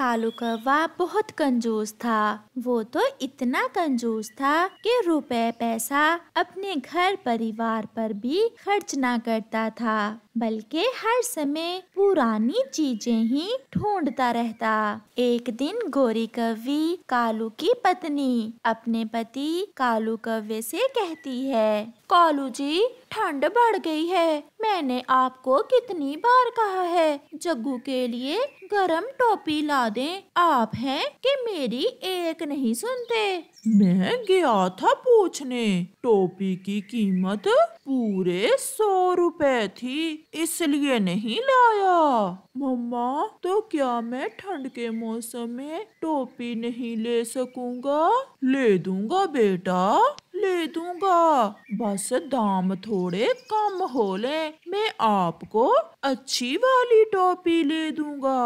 कालू कौवा बहुत कंजूस था वो तो इतना कंजूस था कि रुपए पैसा अपने घर परिवार पर भी खर्च ना करता था बल्कि हर समय पुरानी चीजें ही ढूंढता रहता एक दिन गोरी कवि कालू की पत्नी अपने पति कालू कव्य से कहती है कालू जी ठंड बढ़ गई है मैंने आपको कितनी बार कहा है जग्गू के लिए गरम टोपी ला दें आप हैं कि मेरी एक नहीं सुनते मैं गया था पूछने टोपी की कीमत पूरे सौ रुपए थी इसलिए नहीं लाया मम्मा तो क्या मैं ठंड के मौसम में टोपी नहीं ले सकूंगा ले दूंगा बेटा ले दूंगा बस दाम थोड़े कम हो ले मैं आपको अच्छी वाली टोपी ले दूंगा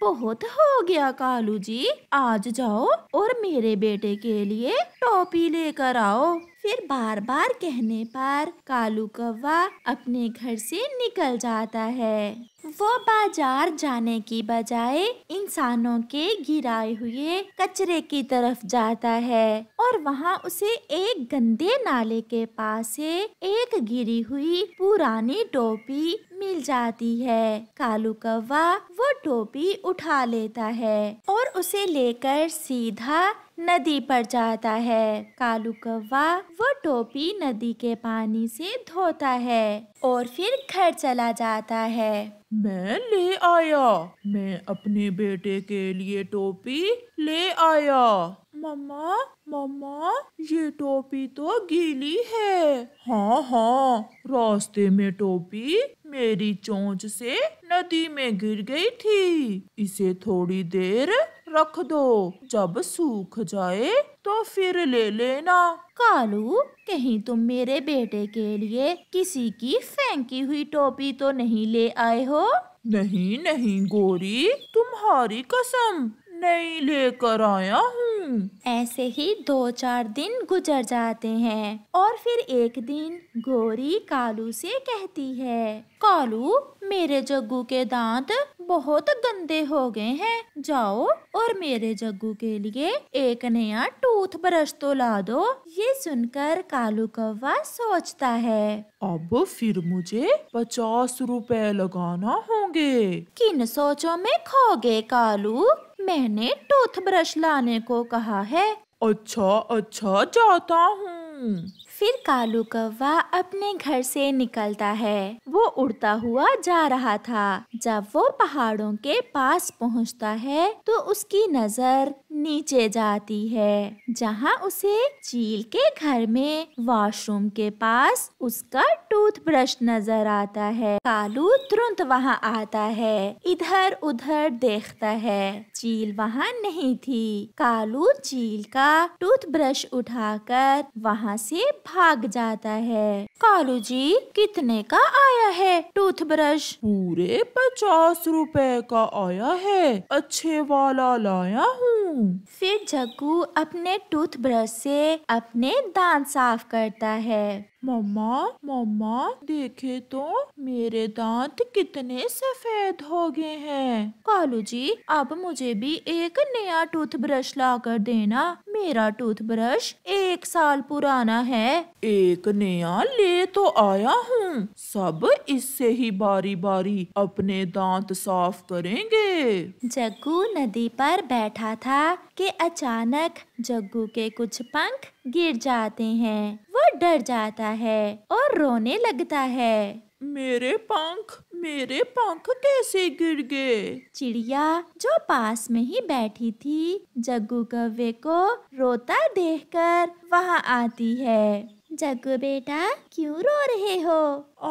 बहुत हो गया कालू जी आज जाओ और मेरे बेटे के लिए लिए टोपी लेकर आओ फिर बार बार कहने पर कालू कौवा अपने घर से निकल जाता है वो बाजार जाने की बजाय इंसानों के गिराए हुए कचरे की तरफ जाता है और वहाँ उसे एक गंदे नाले के पास से एक गिरी हुई पुरानी टोपी मिल जाती है कालू कौवा वो टोपी उठा लेता है और उसे लेकर सीधा नदी पर जाता है कालू कौवा वो टोपी नदी के पानी से धोता है और फिर घर चला जाता है मैं ले आया मैं अपने बेटे के लिए टोपी ले आया मम्मा मम्मा ये टोपी तो गीली है हाँ हाँ रास्ते में टोपी मेरी चोंच से नदी में गिर गई थी इसे थोड़ी देर रख दो जब सूख जाए तो फिर ले लेना कालू कहीं तुम मेरे बेटे के लिए किसी की फेंकी हुई टोपी तो नहीं ले आए हो नहीं नहीं गोरी तुम्हारी कसम नहीं लेकर आया हूँ हम्म, ऐसे ही दो चार दिन गुजर जाते हैं और फिर एक दिन गोरी कालू से कहती है कालू मेरे जग्गू के दांत बहुत गंदे हो गए हैं जाओ और मेरे जग्गू के लिए एक नया टूथ ब्रश तो ला दो ये सुनकर कालू कौवा सोचता है अब फिर मुझे पचास रुपए लगाना होंगे किन सोचों में खोगे कालू मैंने टूथब्रश लाने को कहा है अच्छा अच्छा जाता हूँ फिर कालू कौवा अपने घर से निकलता है वो उड़ता हुआ जा रहा था जब वो पहाड़ों के पास पहुँचता है तो उसकी नज़र नीचे जाती है जहाँ उसे चील के घर में वॉशरूम के पास उसका टूथब्रश नजर आता है कालू तुरंत वहाँ आता है इधर उधर देखता है चील वहाँ नहीं थी कालू चील का टूथब्रश उठाकर वहाँ से भाग जाता है कालू जी कितने का आया है टूथब्रश पूरे पचास रुपए का आया है अच्छे वाला लाया हूँ फिर जग्गू अपने टूथब्रश से अपने दांत साफ करता है मम्मा मम्मा देखे तो मेरे दांत कितने सफेद हो गए हैं कालू जी अब मुझे भी एक नया टूथब्रश ला कर देना मेरा टूथब्रश एक साल पुराना है एक नया ले तो आया हूँ सब इससे ही बारी बारी अपने दांत साफ करेंगे जग्गू नदी पर बैठा था कि अचानक जग्गू के कुछ पंख गिर जाते हैं डर जाता है और रोने लगता है मेरे पंख मेरे पंख कैसे गिर गए चिड़िया जो पास में ही बैठी थी जग्गू कव्वे को रोता देखकर वहाँ आती है जग्गू बेटा क्यों रो रहे हो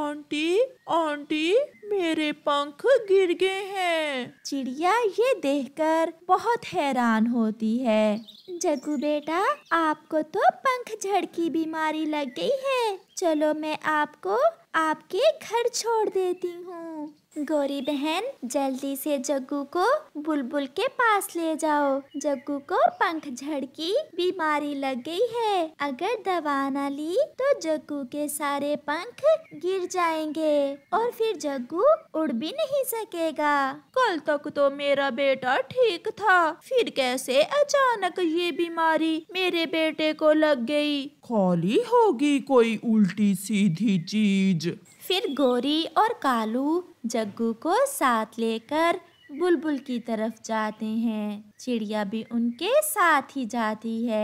आंटी आंटी मेरे पंख गिर गए हैं चिड़िया ये देखकर बहुत हैरान होती है जगू बेटा आपको तो पंख झड़ की बीमारी लग गई है चलो मैं आपको आपके घर छोड़ देती हूँ गौरी बहन जल्दी से जग्गू को बुलबुल के पास ले जाओ जग्गू को पंख झड़ की बीमारी लग गई है अगर दवा ना ली तो जग्गू के सारे पंख गिर जाएंगे और फिर जग्गू उड़ भी नहीं सकेगा कल तक तो मेरा बेटा ठीक था फिर कैसे अचानक ये बीमारी मेरे बेटे को लग गई खाली होगी कोई उल्टी सीधी चीज फिर गोरी और कालू जग्गू को साथ लेकर बुलबुल की तरफ जाते हैं चिड़िया भी उनके साथ ही जाती है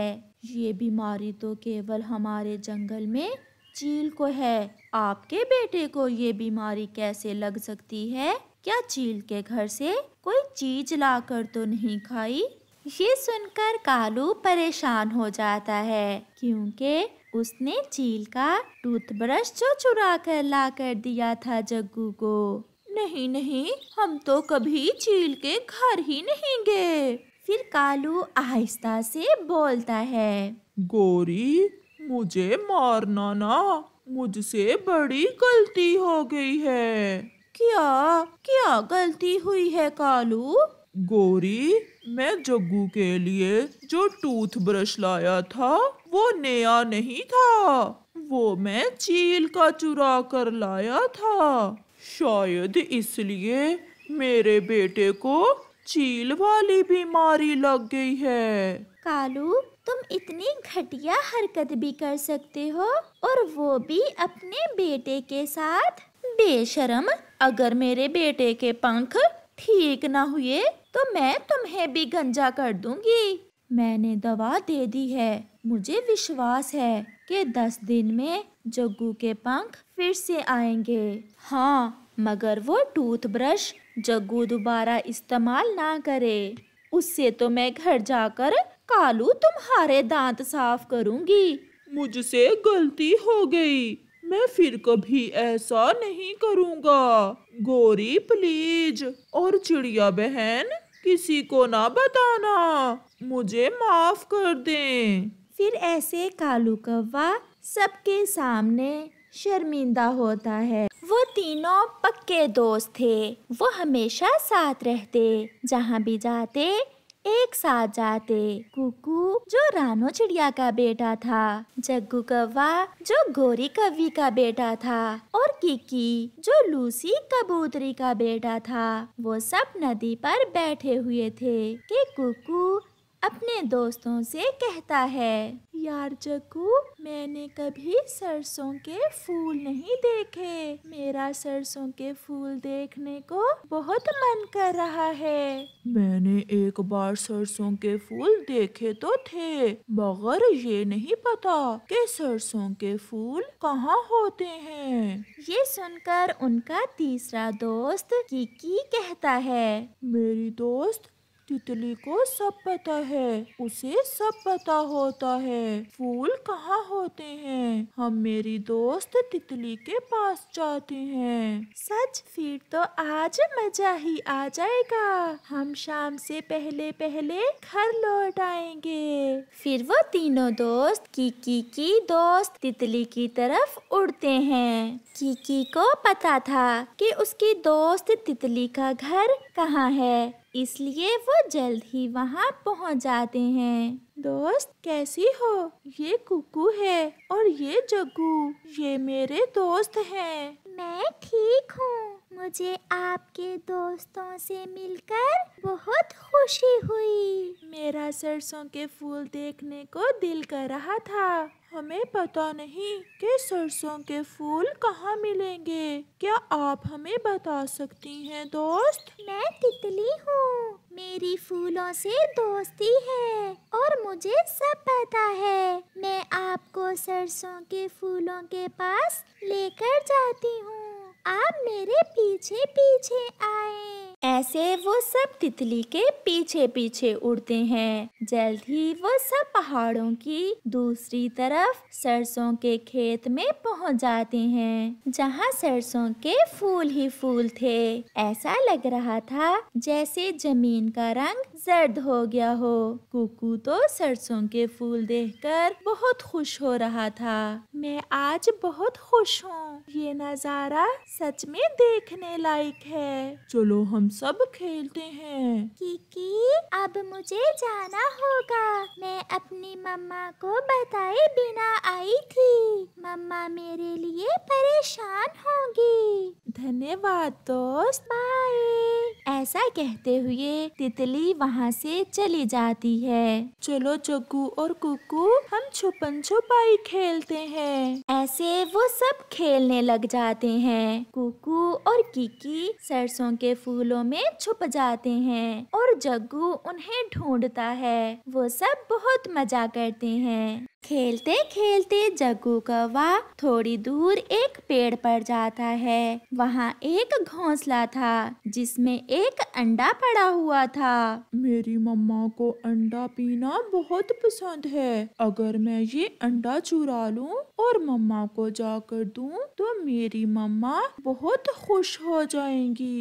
ये बीमारी तो केवल हमारे जंगल में चील को है आपके बेटे को ये बीमारी कैसे लग सकती है क्या चील के घर से कोई चीज लाकर तो नहीं खाई ये सुनकर कालू परेशान हो जाता है क्योंकि उसने चील का टूथब्रश जो चुरा कर ला कर दिया था जग्गू को नहीं नहीं हम तो कभी चील के घर ही नहीं गए फिर कालू आहिस्ता से बोलता है गोरी मुझे मारना ना मुझसे बड़ी गलती हो गई है क्या क्या गलती हुई है कालू गोरी मैं जग्गू के लिए जो टूथ ब्रश लाया था वो नया नहीं था वो मैं चील का चुरा कर लाया था शायद इसलिए मेरे बेटे को चील वाली बीमारी लग गई है कालू तुम इतनी घटिया हरकत भी कर सकते हो और वो भी अपने बेटे के साथ बेशरम अगर मेरे बेटे के पंख ठीक ना हुए तो मैं तुम्हें भी गंजा कर दूंगी मैंने दवा दे दी है मुझे विश्वास है कि दस दिन में जग्गू के पंख फिर से आएंगे हाँ मगर वो टूथब्रश जग्गू दोबारा इस्तेमाल ना करे उससे तो मैं घर जाकर कालू तुम्हारे दांत साफ करूंगी मुझसे गलती हो गई मैं फिर कभी ऐसा नहीं करूँगा गोरी प्लीज और चिड़िया बहन किसी को ना बताना मुझे माफ कर दें फिर ऐसे कालू कौवा सबके सामने शर्मिंदा होता है वो तीनों पक्के दोस्त थे वो हमेशा साथ रहते जहाँ भी जाते एक साथ जाते कुकू जो रानो चिड़िया का बेटा था जग्गू कौवा जो गोरी कवि का बेटा था और किकी जो लूसी कबूतरी का बेटा था वो सब नदी पर बैठे हुए थे कि कुकू अपने दोस्तों से कहता है यार चकू मैंने कभी सरसों के फूल नहीं देखे मेरा सरसों के फूल देखने को बहुत मन कर रहा है मैंने एक बार सरसों के फूल देखे तो थे मगर ये नहीं पता कि सरसों के फूल कहाँ होते हैं ये सुनकर उनका तीसरा दोस्त की कहता है मेरी दोस्त तितली को सब पता है उसे सब पता होता है फूल कहाँ होते हैं हम मेरी दोस्त तितली के पास जाते हैं सच फिर तो आज मजा ही आ जाएगा हम शाम से पहले पहले घर लौट आएंगे फिर वो तीनों दोस्त कीकी की दोस्त तितली की तरफ उड़ते हैं कीकी को पता था कि उसकी दोस्त तितली का घर कहाँ है इसलिए वो जल्द ही वहाँ पहुँच जाते हैं दोस्त कैसी हो ये कुकू है और ये जग्गू ये मेरे दोस्त हैं मैं ठीक हूँ मुझे आपके दोस्तों से मिलकर बहुत खुशी हुई मेरा सरसों के फूल देखने को दिल कर रहा था हमें पता नहीं कि सरसों के फूल कहाँ मिलेंगे क्या आप हमें बता सकती हैं दोस्त मैं तितली हूँ मेरी फूलों से दोस्ती है और मुझे सब पता है मैं आपको सरसों के फूलों के पास लेकर जाती हूँ आप मेरे पीछे पीछे आए ऐसे वो सब तितली के पीछे पीछे उड़ते हैं जल्द ही वो सब पहाड़ों की दूसरी तरफ सरसों के खेत में पहुंच जाते हैं जहां सरसों के फूल ही फूल थे ऐसा लग रहा था जैसे जमीन का रंग जर्द हो गया हो कुकू तो सरसों के फूल देखकर बहुत खुश हो रहा था मैं आज बहुत खुश हूँ ये नज़ारा सच में देखने लायक है चलो हम सब खेलते हैं किकी अब मुझे जाना होगा मैं अपनी मम्मा को बताए बिना आई थी मम्मा मेरे लिए परेशान होगी धन्यवाद दोस्त बाय ऐसा कहते हुए तितली वहाँ से चली जाती है चलो चक्कू और कुकू हम छुपन छुपाई खेलते हैं ऐसे वो सब खेलने लग जाते हैं कुकू और किकी सरसों के फूलों पेड़ों में छुप जाते हैं और जग्गू उन्हें ढूंढता है वो सब बहुत मजा करते हैं खेलते खेलते जग्गू कौवा थोड़ी दूर एक पेड़ पर जाता है वहाँ एक घोंसला था जिसमें एक अंडा पड़ा हुआ था मेरी मम्मा को अंडा पीना बहुत पसंद है अगर मैं ये अंडा चुरा लूँ और मम्मा को जाकर दूँ तो मेरी मम्मा बहुत खुश हो जाएंगी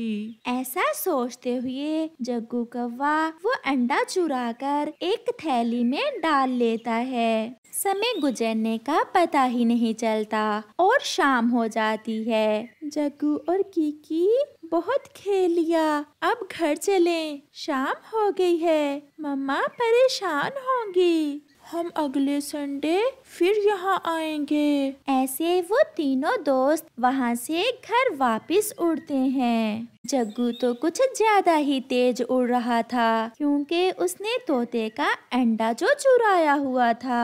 ऐसा सोचते हुए जग्गू कौवा वो अंडा चुरा कर एक थैली में डाल लेता है समय गुजरने का पता ही नहीं चलता और शाम हो जाती है जग्गू और कीकी बहुत खेल लिया अब घर चलें। शाम हो गई है मम्मा परेशान होंगी हम अगले संडे फिर यहाँ आएंगे ऐसे वो तीनों दोस्त वहाँ से घर वापस उड़ते हैं जग्गू तो कुछ ज्यादा ही तेज उड़ रहा था क्योंकि उसने तोते का अंडा जो चुराया हुआ था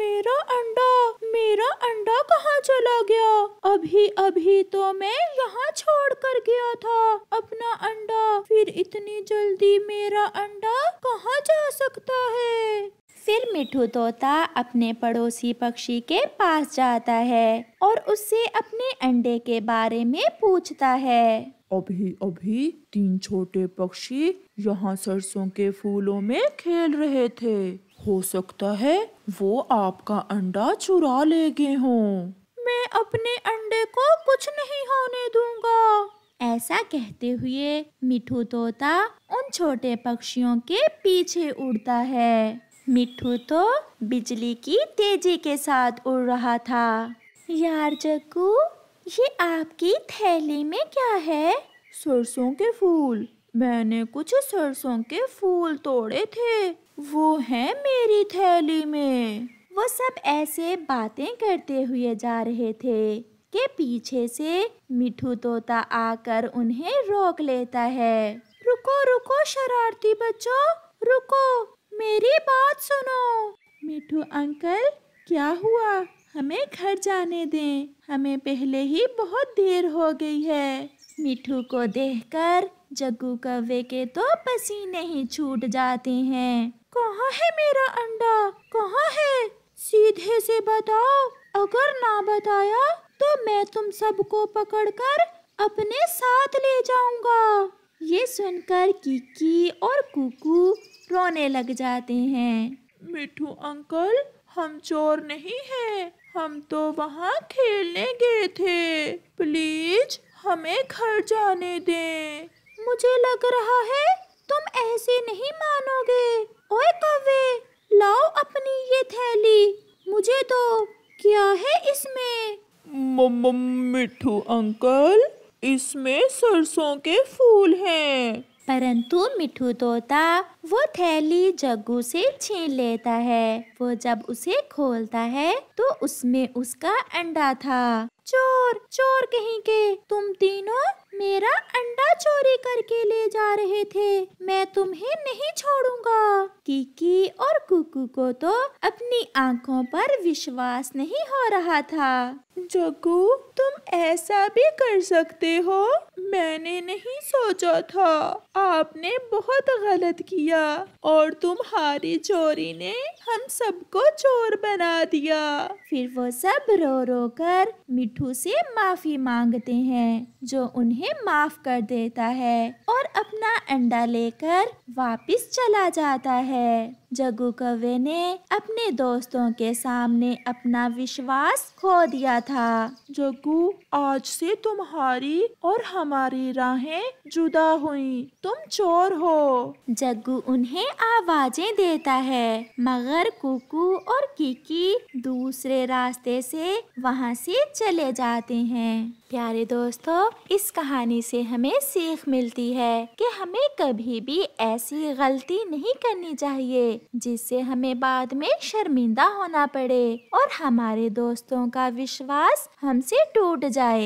मेरा अंडा मेरा अंडा कहाँ चला गया अभी अभी तो मैं यहाँ छोड़ कर गया था अपना अंडा फिर इतनी जल्दी मेरा अंडा कहाँ जा सकता है फिर मिठू तोता अपने पड़ोसी पक्षी के पास जाता है और उससे अपने अंडे के बारे में पूछता है अभी अभी तीन छोटे पक्षी यहाँ सरसों के फूलों में खेल रहे थे हो सकता है वो आपका अंडा चुरा ले गए हो मैं अपने अंडे को कुछ नहीं होने दूंगा ऐसा कहते हुए मिठू तोता उन छोटे पक्षियों के पीछे उड़ता है मिठू तो बिजली की तेजी के साथ उड़ रहा था यार चक्कू ये आपकी थैली में क्या है सरसों के फूल मैंने कुछ सरसों के फूल तोड़े थे वो है मेरी थैली में वो सब ऐसे बातें करते हुए जा रहे थे के पीछे से मिठू तोता आकर उन्हें रोक लेता है रुको रुको शरारती बच्चों रुको मेरी बात सुनो मिठू अंकल क्या हुआ हमें घर जाने दें हमें पहले ही बहुत देर हो गई है मिठू को देखकर जग्गू कव्वे के तो पसीने ही छूट जाते हैं कहाँ है मेरा अंडा कहाँ है सीधे से बताओ अगर ना बताया तो मैं तुम सबको पकड़कर अपने साथ ले जाऊंगा ये सुनकर किकी और कुकू रोने लग जाते हैं मिठू अंकल हम चोर नहीं हैं हम तो वहाँ खेलने गए थे प्लीज हमें घर जाने दें मुझे लग रहा है तुम ऐसे नहीं मानोगे ओए कौवे लाओ अपनी ये थैली मुझे दो क्या है इसमें मिठू अंकल इसमें सरसों के फूल हैं परंतु मिठू तोता वो थैली जग्गू से छीन लेता है वो जब उसे खोलता है तो उसमें उसका अंडा था चोर चोर कहीं के तुम तीनों मेरा अंडा चोरी करके ले जा रहे थे मैं तुम्हें नहीं छोड़ूंगा कीकी और कुकू को तो अपनी आंखों पर विश्वास नहीं हो रहा था जगू तुम ऐसा भी कर सकते हो मैंने नहीं सोचा था आपने बहुत गलत किया और तुम्हारी चोरी ने हम सबको चोर बना दिया फिर वो सब रो रो कर मिठू से माफी मांगते हैं जो उन्हें उन्हें माफ कर देता है और अपना अंडा लेकर वापस चला जाता है जगू कवे ने अपने दोस्तों के सामने अपना विश्वास खो दिया था जगू आज से तुम्हारी और हमारी राहें जुदा हुई तुम चोर हो जग्गू उन्हें आवाजें देता है मगर कुकू और किकी दूसरे रास्ते से वहाँ से चले जाते हैं प्यारे दोस्तों इस कहानी से हमें सीख मिलती है कि हमें कभी भी ऐसी गलती नहीं करनी चाहिए जिससे हमें बाद में शर्मिंदा होना पड़े और हमारे दोस्तों का विश्वास हमसे टूट जाए